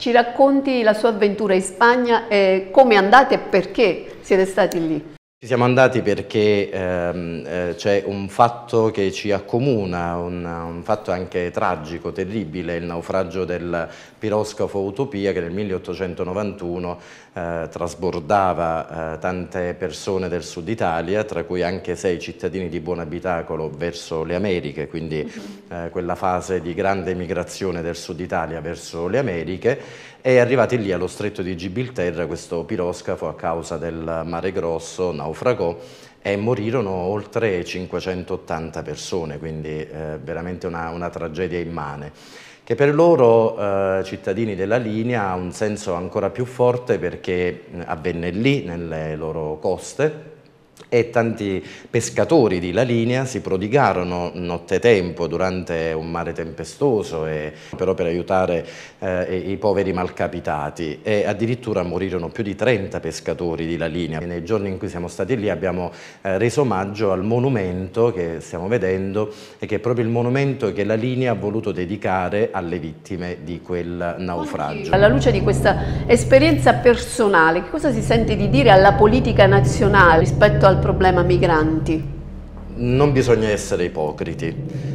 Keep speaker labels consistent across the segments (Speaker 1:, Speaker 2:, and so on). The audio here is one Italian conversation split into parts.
Speaker 1: Ci racconti la sua avventura in Spagna e come è andata e perché siete stati lì?
Speaker 2: Ci siamo andati perché ehm, eh, c'è un fatto che ci accomuna, un, un, fatto anche tragico, terribile, il naufragio del piroscafo Utopia che nel 1891 eh, trasbordava eh, tante persone del sud Italia, tra cui anche sei cittadini di buon abitacolo verso le Americhe, quindi mm-hmm. eh, quella fase di grande migrazione del sud Italia verso le Americhe, è arrivati lì allo stretto di Gibilterra questo piroscafo a causa del mare grosso, naufragio naufrago e morirono oltre 580 persone, quindi eh, veramente una, una, tragedia immane, che per loro, eh, cittadini della linea, ha un senso ancora più forte perché avvenne lì, nelle loro coste, e tanti pescatori di La Linea si prodigarono nottetempo durante un mare tempestoso e, però per aiutare eh, i poveri malcapitati e addirittura morirono più di 30 pescatori di La Linea. E nei giorni in cui siamo stati lì abbiamo eh, reso omaggio al monumento che stiamo vedendo e che è proprio il monumento che La Linea ha voluto dedicare alle vittime di quel naufragio. Alla luce
Speaker 1: di questa esperienza personale, che cosa si sente di dire alla politica nazionale rispetto a al problema migranti?
Speaker 2: Non bisogna essere ipocriti,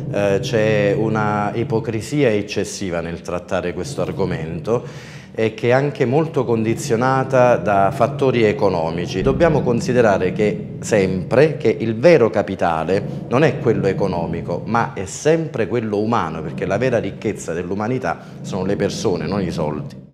Speaker 2: eh, c'è una ipocrisia eccessiva nel trattare questo argomento e che è anche molto condizionata da fattori economici. Dobbiamo considerare che sempre che il vero capitale non è quello economico, ma è sempre quello umano, perché la vera ricchezza dell'umanità sono le persone, non i soldi.